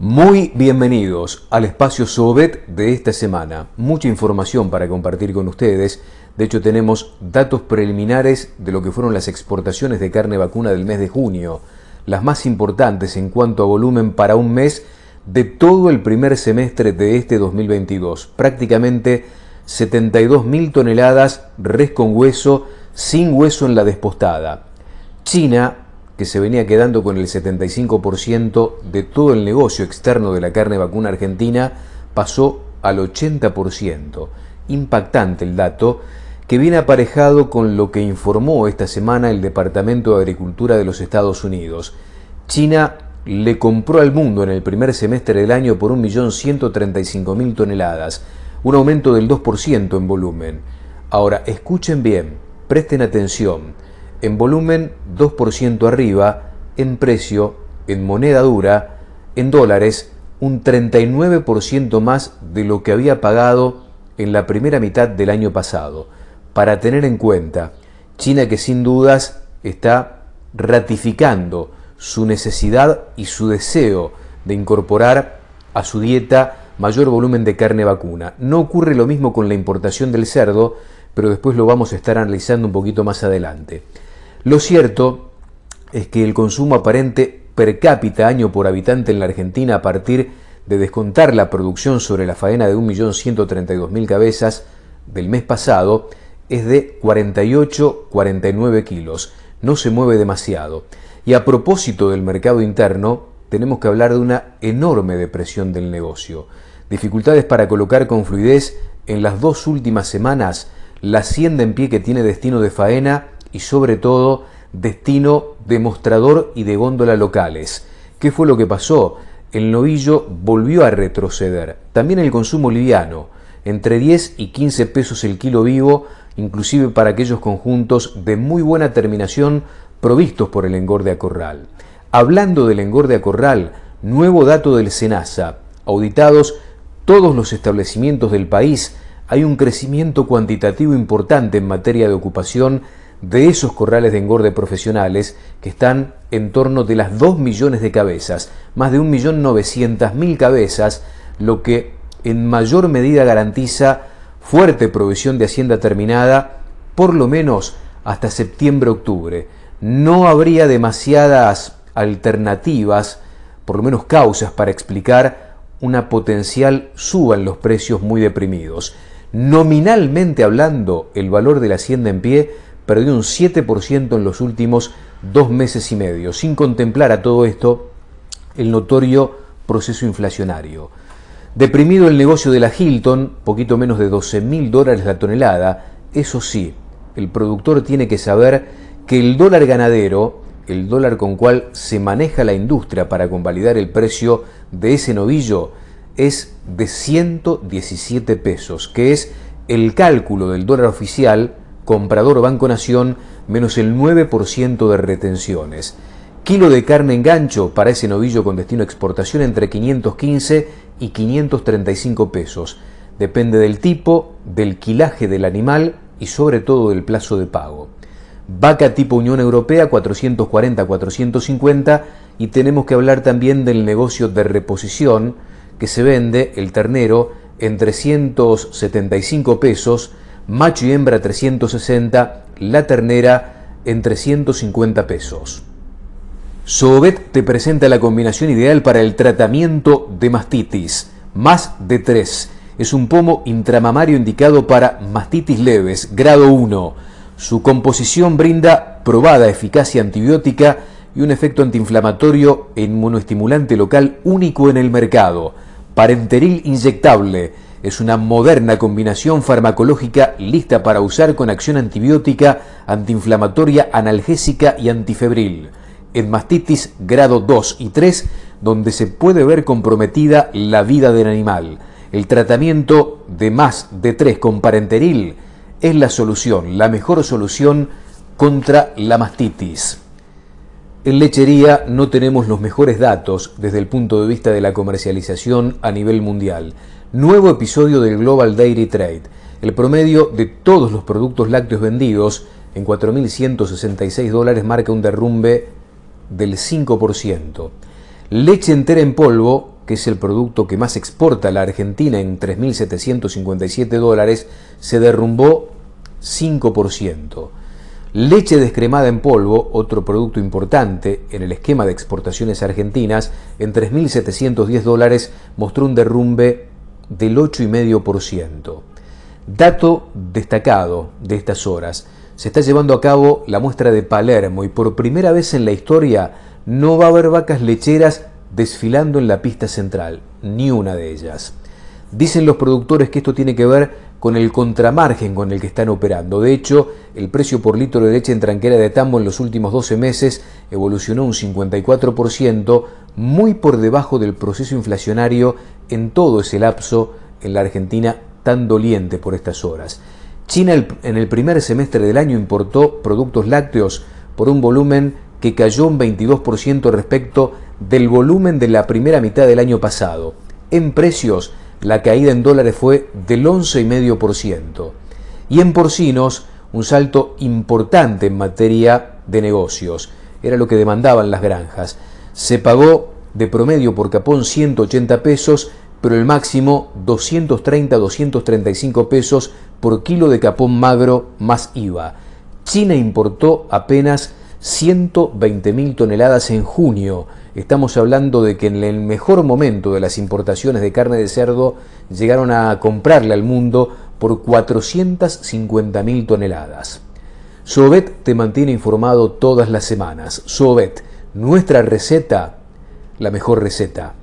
Muy bienvenidos al espacio Sovet de esta semana. Mucha información para compartir con ustedes. De hecho, tenemos datos preliminares de lo que fueron las exportaciones de carne vacuna del mes de junio, las más importantes en cuanto a volumen para un mes de todo el primer semestre de este 2022. Prácticamente 72.000 toneladas res con hueso, sin hueso en la despostada. China que se venía quedando con el 75% de todo el negocio externo de la carne vacuna argentina, pasó al 80%. Impactante el dato, que viene aparejado con lo que informó esta semana el Departamento de Agricultura de los Estados Unidos. China le compró al mundo en el primer semestre del año por 1.135.000 toneladas, un aumento del 2% en volumen. Ahora, escuchen bien, presten atención en volumen 2% arriba, en precio, en moneda dura, en dólares, un 39% más de lo que había pagado en la primera mitad del año pasado. Para tener en cuenta, China que sin dudas está ratificando su necesidad y su deseo de incorporar a su dieta mayor volumen de carne vacuna. No ocurre lo mismo con la importación del cerdo, pero después lo vamos a estar analizando un poquito más adelante. Lo cierto es que el consumo aparente per cápita año por habitante en la Argentina a partir de descontar la producción sobre la faena de 1.132.000 cabezas del mes pasado es de 48-49 kilos. No se mueve demasiado. Y a propósito del mercado interno, tenemos que hablar de una enorme depresión del negocio. Dificultades para colocar con fluidez en las dos últimas semanas la hacienda en pie que tiene destino de faena y sobre todo destino de mostrador y de góndola locales. ¿Qué fue lo que pasó? El novillo volvió a retroceder. También el consumo liviano, entre 10 y 15 pesos el kilo vivo, inclusive para aquellos conjuntos de muy buena terminación provistos por el engorde a corral. Hablando del engorde a corral, nuevo dato del SENASA. Auditados todos los establecimientos del país, hay un crecimiento cuantitativo importante en materia de ocupación de esos corrales de engorde profesionales que están en torno de las 2 millones de cabezas, más de 1.900.000 cabezas, lo que en mayor medida garantiza fuerte provisión de hacienda terminada, por lo menos hasta septiembre-octubre. No habría demasiadas alternativas, por lo menos causas, para explicar una potencial suba en los precios muy deprimidos. Nominalmente hablando, el valor de la hacienda en pie perdió un 7% en los últimos dos meses y medio, sin contemplar a todo esto el notorio proceso inflacionario. Deprimido el negocio de la Hilton, poquito menos de 12 mil dólares la tonelada, eso sí, el productor tiene que saber que el dólar ganadero, el dólar con cual se maneja la industria para convalidar el precio de ese novillo, es de 117 pesos, que es el cálculo del dólar oficial comprador Banco Nación menos el 9% de retenciones. Kilo de carne en gancho para ese novillo con destino a exportación entre 515 y 535 pesos. Depende del tipo, del quilaje del animal y sobre todo del plazo de pago. Vaca tipo Unión Europea 440-450 y tenemos que hablar también del negocio de reposición que se vende el ternero en 375 pesos macho y hembra 360, la ternera en 350 pesos. Sovet te presenta la combinación ideal para el tratamiento de mastitis, más de 3. Es un pomo intramamario indicado para mastitis leves, grado 1. Su composición brinda probada eficacia antibiótica y un efecto antiinflamatorio e inmunoestimulante local único en el mercado. Parenteril inyectable es una moderna combinación farmacológica lista para usar con acción antibiótica, antiinflamatoria, analgésica y antifebril en mastitis grado 2 y 3, donde se puede ver comprometida la vida del animal. El tratamiento de más de 3 con parenteril es la solución, la mejor solución contra la mastitis. En lechería no tenemos los mejores datos desde el punto de vista de la comercialización a nivel mundial. Nuevo episodio del Global Dairy Trade. El promedio de todos los productos lácteos vendidos en 4.166 dólares marca un derrumbe del 5%. Leche entera en polvo, que es el producto que más exporta la Argentina en 3.757 dólares, se derrumbó 5%. Leche descremada en polvo, otro producto importante en el esquema de exportaciones argentinas, en 3.710 dólares mostró un derrumbe del 8,5%. Dato destacado de estas horas. Se está llevando a cabo la muestra de Palermo y por primera vez en la historia no va a haber vacas lecheras desfilando en la pista central, ni una de ellas. Dicen los productores que esto tiene que ver con el contramargen con el que están operando. De hecho, el precio por litro de leche en tranquera de tambo en los últimos 12 meses evolucionó un 54%, muy por debajo del proceso inflacionario en todo ese lapso en la Argentina tan doliente por estas horas. China en el primer semestre del año importó productos lácteos por un volumen que cayó un 22% respecto del volumen de la primera mitad del año pasado. En precios, la caída en dólares fue del 11,5%. Y en porcinos, un salto importante en materia de negocios. Era lo que demandaban las granjas. Se pagó de promedio por capón 180 pesos, pero el máximo 230-235 pesos por kilo de capón magro más IVA. China importó apenas 120.000 toneladas en junio. Estamos hablando de que en el mejor momento de las importaciones de carne de cerdo llegaron a comprarle al mundo por 450.000 toneladas. Sobet te mantiene informado todas las semanas. Sobet, nuestra receta, la mejor receta.